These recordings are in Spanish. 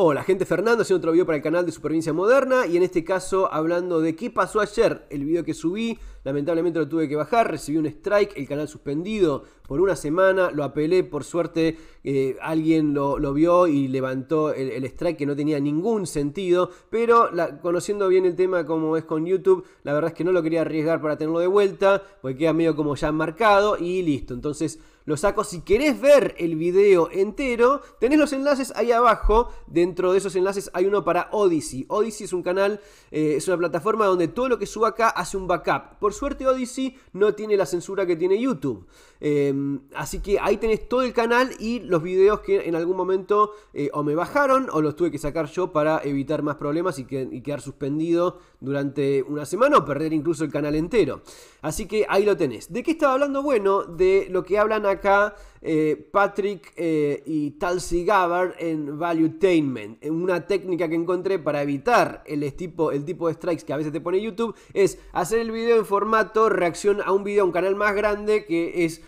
Hola, oh, gente Fernando, haciendo otro video para el canal de Supervivencia Moderna y en este caso hablando de qué pasó ayer. El video que subí, lamentablemente lo tuve que bajar, recibí un strike, el canal suspendido por una semana, lo apelé, por suerte eh, alguien lo, vio y levantó el, strike que no tenía ningún sentido, pero conociendo bien el tema como es con YouTube, la verdad es que no lo quería arriesgar para tenerlo de vuelta, porque queda medio como ya marcado y listo. Entonces lo saco. Si querés ver el video entero, tenés los enlaces ahí abajo. Dentro de esos enlaces hay uno para Odyssey. Odyssey es un canal, eh, es una plataforma donde todo lo que suba acá hace un backup. Por suerte Odyssey no tiene la censura que tiene YouTube. Em, así que ahí tenés todo el canal y los videos que en algún momento eh, o me bajaron o los tuve que sacar yo para evitar más problemas y, y quedar suspendido durante una semana o perder incluso el canal entero. Así que ahí lo tenés. ¿De qué estaba hablando? Bueno, de lo que hablan acá acá eh, Patrick eh, y Talsi Gabbard en Valuetainment. Eh, una técnica que encontré para evitar el tipo, de strikes que a veces te pone YouTube es hacer el video en formato reacción a un video, a un canal más grande que es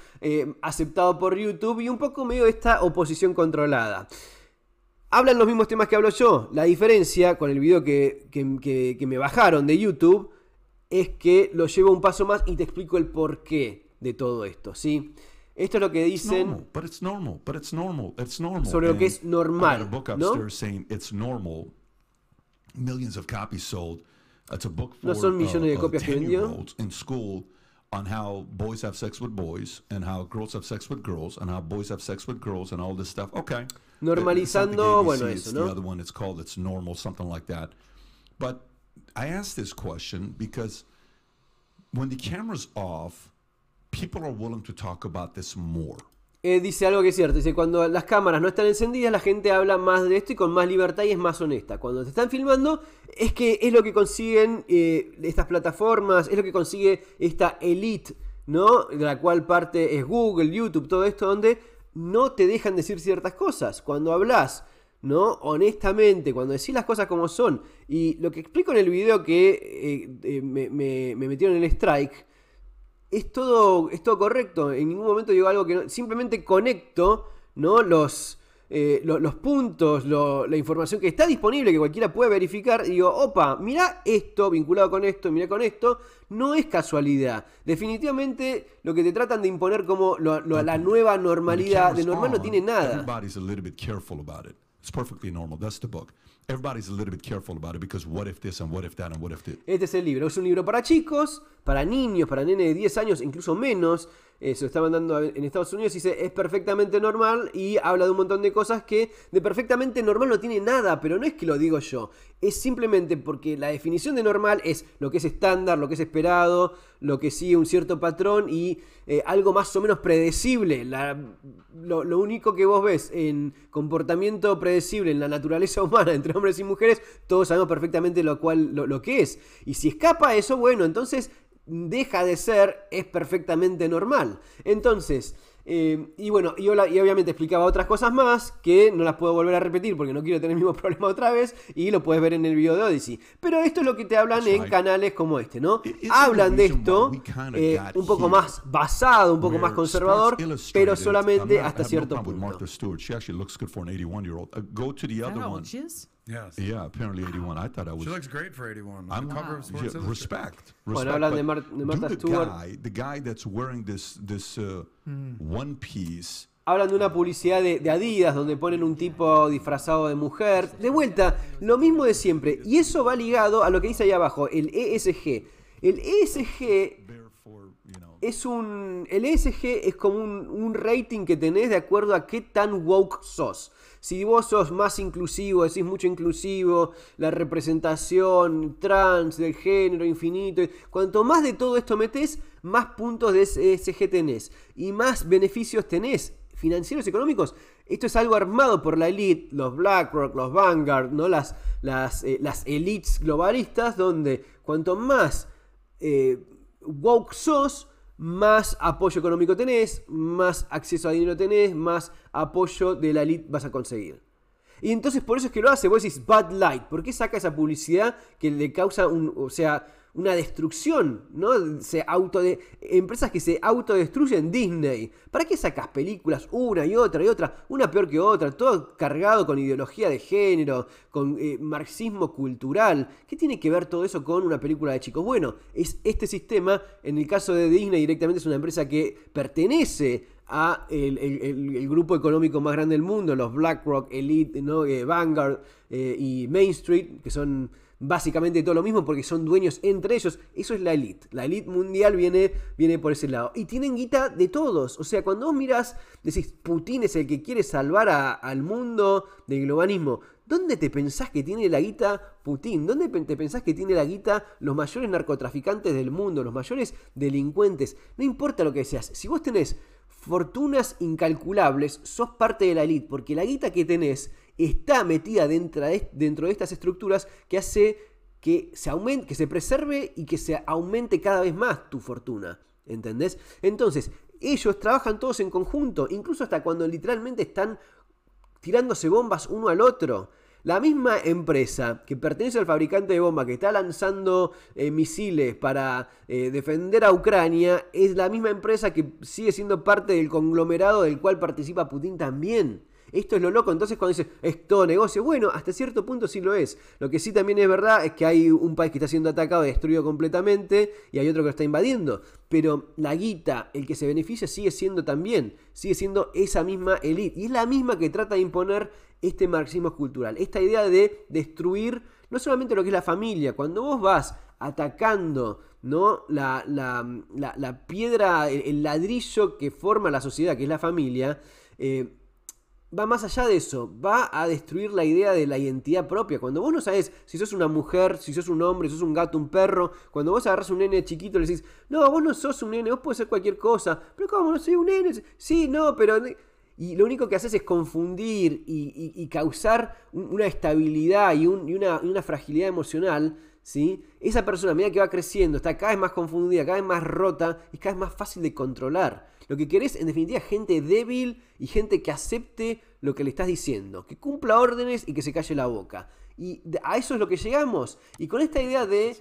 aceptado por YouTube y un poco medio esta oposición controlada. Hablan los mismos temas que hablo yo. La diferencia con el video que, que me bajaron de YouTube es que lo llevo un paso más y te explico el porqué de todo esto, ¿sí? Esto es lo que dicen sobre lo que es normal. ¿no? Millions of copies sold. It's a book for, no son uh, millones de copias que vendió. In school, on how boys have sex with boys and how girls have sex with girls and how boys have sex with girls and all this stuff. Okay. Normalizando, ABC, bueno, eso, it's ¿no? The other one it's called it's normal something like that. But I asked this question because when the camera's off, people are willing to talk about this more. Eh, dice algo que es cierto, dice, cuando las cámaras no están encendidas, la gente habla más de esto y con más libertad y es más honesta. Cuando te están filmando, es que es lo que consiguen eh, estas plataformas, es lo que consigue esta elite, ¿no? De la cual parte es Google, YouTube, todo esto, donde no te dejan decir ciertas cosas. Cuando hablas, ¿no? Honestamente, cuando decís las cosas como son. Y lo que explico en el video que eh, me, me, me metieron el strike es todo, es todo correcto. En ningún momento digo algo que no. Simplemente conecto ¿no? los, eh, los puntos, la información que está disponible, que cualquiera puede verificar, y digo, opa, mirá esto vinculado con esto, mirá con esto, no es casualidad. Definitivamente lo que te tratan de imponer como lo, la nueva normalidad de normal no tiene nada. Es perfectamente normal. That's the book. Everybody's a little bit careful about it because what if this and what if that and what if this. Este es el libro. Es un libro para chicos, para niños, para nene de 10 años, incluso menos. Eso, está mandando en Estados Unidos, y dice es perfectamente normal y habla de un montón de cosas que de perfectamente normal no tiene nada, pero no es que lo digo yo, es simplemente porque la definición de normal es lo que es estándar, lo que es esperado, lo que sigue un cierto patrón y eh, algo más o menos predecible. La, lo, lo, único que vos ves en comportamiento predecible en la naturaleza humana entre hombres y mujeres, todos sabemos perfectamente lo, cual, lo, lo que es. Y si escapa eso, bueno, entonces deja de ser es perfectamente normal. Entonces, eh, y bueno, y, obviamente explicaba otras cosas más que no las puedo volver a repetir porque no quiero tener el mismo problema otra vez y lo puedes ver en el video de Odyssey. Pero esto es lo que te hablan en canales como este, ¿no? Hablan de esto eh, un poco más basado, un poco más conservador, pero solamente hasta cierto punto. Yes. Yeah, apparently 81. I thought I was. She looks great for 81. I'm, the cover respect. respect hablan de, The guy, that's wearing this, this uh, hmm. one piece. Hablan de una publicidad de, de, Adidas donde ponen un tipo disfrazado de mujer. De vuelta, lo mismo de siempre. Y eso va ligado a lo que dice ahí abajo, el ESG. El ESG es un. El ESG es como un, rating que tenés de acuerdo a qué tan woke sos. Si vos sos más inclusivo, decís mucho inclusivo, la representación trans, del género infinito. Cuanto más de todo esto metés, más puntos de ESG e tenés. Y más beneficios tenés financieros económicos. Esto es algo armado por la elite, los BlackRock, los Vanguard, ¿no? las, las, eh, las elites globalistas, donde cuanto más eh, woke sos, más apoyo económico tenés, más acceso a dinero tenés, más apoyo de la elite vas a conseguir. Y entonces por eso es que lo hace, vos decís Bad Light, ¿por qué saca esa publicidad que le causa un, o sea, una destrucción, ¿no? Se de empresas que se autodestruyen, Disney. ¿Para qué sacas películas una y otra y otra, una peor que otra, todo cargado con ideología de género, con eh, marxismo cultural? ¿Qué tiene que ver todo eso con una película de chicos? Bueno, es este sistema, en el caso de Disney directamente es una empresa que pertenece a el, grupo económico más grande del mundo, los BlackRock, Elite, ¿no? Eh, Vanguard eh, y Main Street, que son básicamente todo lo mismo porque son dueños entre ellos. Eso es la elite. La elite mundial viene, viene por ese lado. Y tienen guita de todos. O sea, cuando vos mirás, decís, Putin es el que quiere salvar al mundo del globalismo. ¿Dónde te pensás que tiene la guita Putin? ¿Dónde te pensás que tiene la guita los mayores narcotraficantes del mundo, los mayores delincuentes? No importa lo que seas. Si vos tenés fortunas incalculables, sos parte de la elite, porque la guita que tenés está metida dentro de, dentro de estas estructuras que hace que se aumente, que se preserve y que se aumente cada vez más tu fortuna. ¿Entendés? Entonces, ellos trabajan todos en conjunto, incluso hasta cuando literalmente están tirándose bombas uno al otro. La misma empresa que pertenece al fabricante de bombas, que está lanzando eh, misiles para eh, defender a Ucrania es la misma empresa que sigue siendo parte del conglomerado del cual participa Putin también. Esto es lo loco. Entonces, cuando dices, es todo negocio, bueno, hasta cierto punto sí lo es. Lo que sí también es verdad es que hay un país que está siendo atacado y destruido completamente y hay otro que lo está invadiendo. Pero la guita, el que se beneficia, sigue siendo también, sigue siendo esa misma élite. Y es la misma que trata de imponer este marxismo cultural, esta idea de destruir no solamente lo que es la familia, cuando vos vas atacando ¿no? la, piedra, el, el, ladrillo que forma la sociedad, que es la familia, eh, va más allá de eso, va a destruir la idea de la identidad propia. Cuando vos no sabes si sos una mujer, si sos un hombre, si sos un gato, un perro, cuando vos agarras un nene chiquito y le decís, no, vos no sos un nene, vos puedes ser cualquier cosa, pero ¿cómo? No soy un nene, sí, no, pero... Y lo único que haces es confundir y, causar una estabilidad y, una, fragilidad emocional. ¿sí? Esa persona, a medida que va creciendo, está cada vez más confundida, cada vez más rota y cada vez más fácil de controlar. Lo que querés, en definitiva, gente débil y gente que acepte lo que le estás diciendo, que cumpla órdenes y que se calle la boca. Y a eso es lo que llegamos. Y con esta idea de...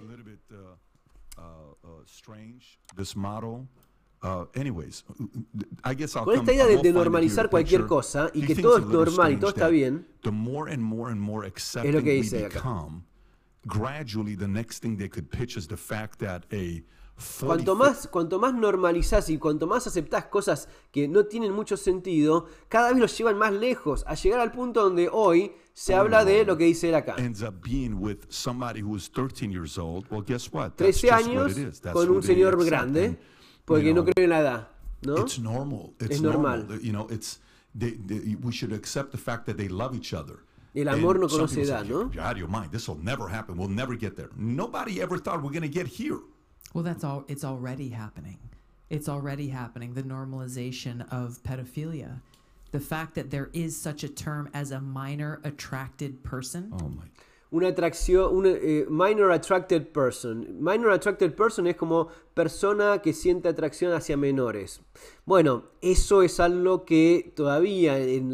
Con esta idea de, normalizar cualquier cosa y que todo es normal y todo está bien, es lo que dice acá. gradually the next thing they could the fact that Cuanto más, cuanto más normalizás y cuanto más aceptás cosas que no tienen mucho sentido, cada vez los llevan más lejos a llegar al punto donde hoy se habla de lo que dice él acá. 13 años con un señor grande, porque no creo en la edad. ¿no? es normal. El amor no conoce edad, ¿no? Well, that's all. It's already happening. It's already happening. The normalization of pedophilia, the fact that there is such a term as a minor attracted person. Oh my. Una atracción, una eh, minor attracted person. Minor attracted person es como persona que siente atracción hacia menores. Bueno, eso es algo que todavía en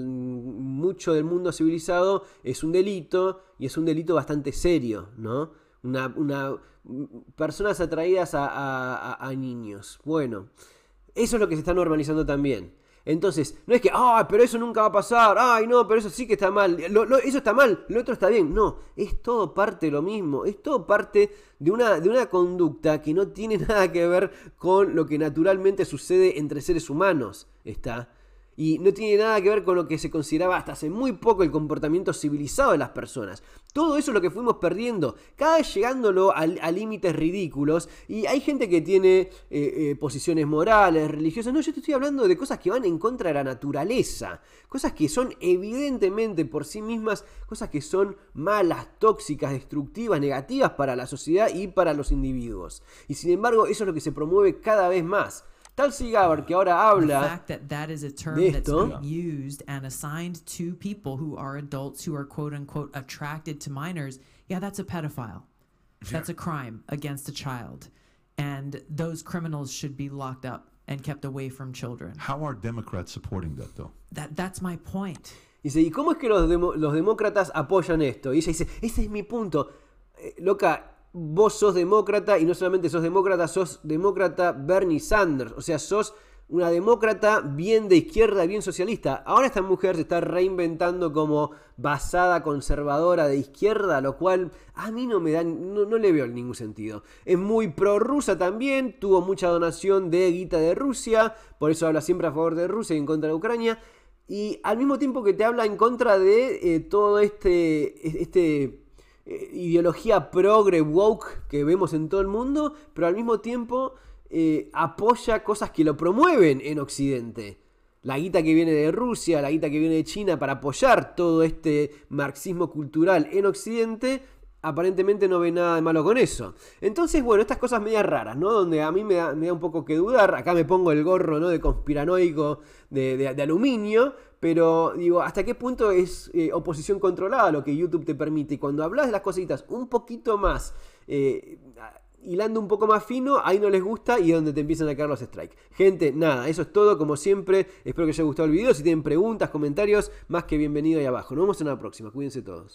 mucho del mundo civilizado es un delito y es un delito bastante serio, ¿no? Una, mm, personas atraídas a, niños. Bueno, eso es lo que se está normalizando también. Entonces, no es que, ay, pero eso nunca va a pasar, ay, no, pero eso sí que está mal, eso está mal, lo otro está bien. No, es todo parte de lo mismo, es todo parte de una, de una conducta que no tiene nada que ver con lo que naturalmente sucede entre seres humanos. Está y no tiene nada que ver con lo que se consideraba hasta hace muy poco el comportamiento civilizado de las personas. Todo eso es lo que fuimos perdiendo, cada vez llegándolo a, límites ridículos y hay gente que tiene eh, eh, posiciones morales, religiosas, no, yo te estoy hablando de cosas que van en contra de la naturaleza, cosas que son evidentemente por sí mismas, cosas que son malas, tóxicas, destructivas, negativas para la sociedad y para los individuos. Y sin embargo, eso es lo que se promueve cada vez más. Tal Sigabar, que ahora habla the fact that that is a term esto, that's used and assigned to people who are adults who are quote unquote attracted to minors, yeah, that's a pedophile. That's a crime against a child. And those criminals should be locked up and kept away from children. How are Democrats supporting that though? That that's my point. Dice, ¿y cómo es que los, demo los demócratas apoyan esto? Y ella dice, ese es mi punto. Eh, loca, vos sos demócrata y no solamente sos demócrata, sos demócrata Bernie Sanders, o sea, sos una demócrata bien de izquierda, bien socialista. Ahora esta mujer se está reinventando como basada conservadora de izquierda, lo cual a mí no me da, no, le veo ningún sentido. Es muy prorrusa también, tuvo mucha donación de guita de Rusia, por eso habla siempre a favor de Rusia y en contra de Ucrania. Y al mismo tiempo que te habla en contra de eh, todo este, este eh, ideología progre, woke que vemos en todo el mundo, pero al mismo tiempo eh, apoya cosas que lo promueven en Occidente. La guita que viene de Rusia, la guita que viene de China para apoyar todo este marxismo cultural en Occidente, aparentemente no ve nada de malo con eso. Entonces, bueno, estas cosas medias raras, ¿no? Donde a mí me da, un poco que dudar. Acá me pongo el gorro, ¿no? De conspiranoico, de, aluminio. Pero digo, ¿hasta qué punto es eh, oposición controlada lo que YouTube te permite? Y cuando hablas de las cositas un poquito más... Eh, hilando un poco más fino, ahí no les gusta y es donde te empiezan a caer los strikes. Gente, nada, eso es todo como siempre. Espero que les haya gustado el video. Si tienen preguntas, comentarios, más que bienvenido ahí abajo. Nos vemos en la próxima. Cuídense todos.